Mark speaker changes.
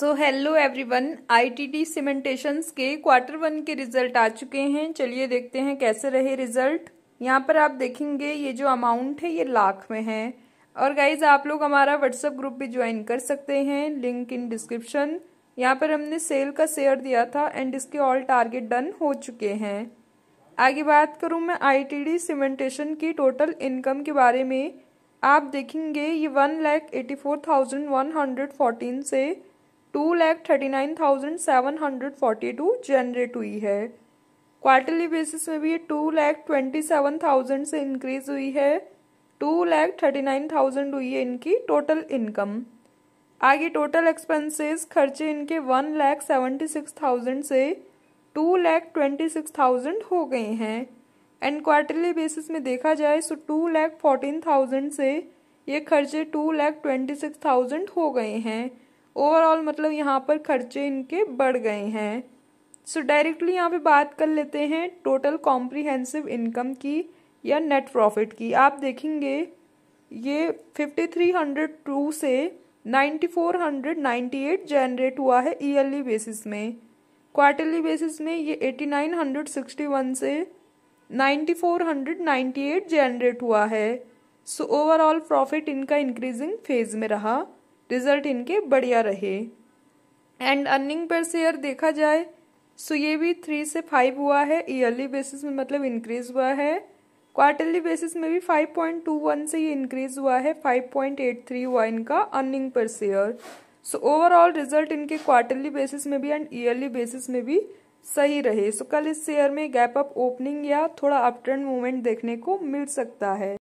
Speaker 1: सो hello everyone ITD cementation's के quarter one के result आ चुके हैं चलिए देखते हैं कैसे रहे रिजल्ट यहाँ पर आप देखेंगे ये जो अमाउंट है ये लाख में है और गाइज आप लोग हमारा व्हाट्सएप ग्रुप भी ज्वाइन कर सकते हैं लिंक इन डिस्क्रिप्शन यहाँ पर हमने सेल का शेयर दिया था एंड इसके ऑल टारगेट डन हो चुके हैं आगे बात करूँ मैं आईटीडी सीमेंटेशन की टोटल इनकम के बारे में आप देखेंगे ये one lakh eighty four thousand one hundred fourteen से two lakh thirty nine thousand seven hundred forty two generate हुई है क्वार्टरली बेसिस में भी ये two lakh twenty seven thousand से इंक्रीज हुई है two lakh thirty nine thousand हुई है इनकी टोटल इनकम आगे टोटल एक्सपेंसेस खर्चे इनके one lakh seventy six thousand से two lakh twenty six thousand हो गए हैं एंड क्वार्टरली बेसिस में देखा जाए so two lakh fourteen thousand से ये खर्चे two lakh twenty six thousand हो गए हैं ओवरऑल मतलब यहाँ पर खर्चे इनके बढ़ गए हैं सो डायरेक्टली यहाँ पे बात कर लेते हैं टोटल कॉम्प्रिहेंसिव इनकम की या नेट प्रॉफिट की आप देखेंगे ये फिफ्टी थ्री हंड्रेड टू से ninety four hundred ninety eight generate हुआ है ईयरली बेसिस में क्वार्टरली बेसिस में ये eighty nine hundred sixty one से ninety four hundred ninety eight generate हुआ है सो ओवरऑल प्रॉफिट इनका इंक्रीजिंग फेज में रहा रिजल्ट इनके बढ़िया रहे एंड अर्निंग पर शेयर देखा जाए सो ये भी थ्री से फाइव हुआ है ईयरली बेसिस में मतलब इंक्रीज हुआ है क्वार्टरली बेसिस में भी 5.21 से ये इंक्रीज हुआ है 5.83 हुआ इनका अर्निंग पर शेयर सो ओवरऑल रिजल्ट इनके क्वार्टरली बेसिस में भी एंड ईयरली बेसिस में भी सही रहे सो so, कल इस शेयर में गैप अप ओपनिंग या थोड़ा अपटर्न मूवमेंट देखने को मिल सकता है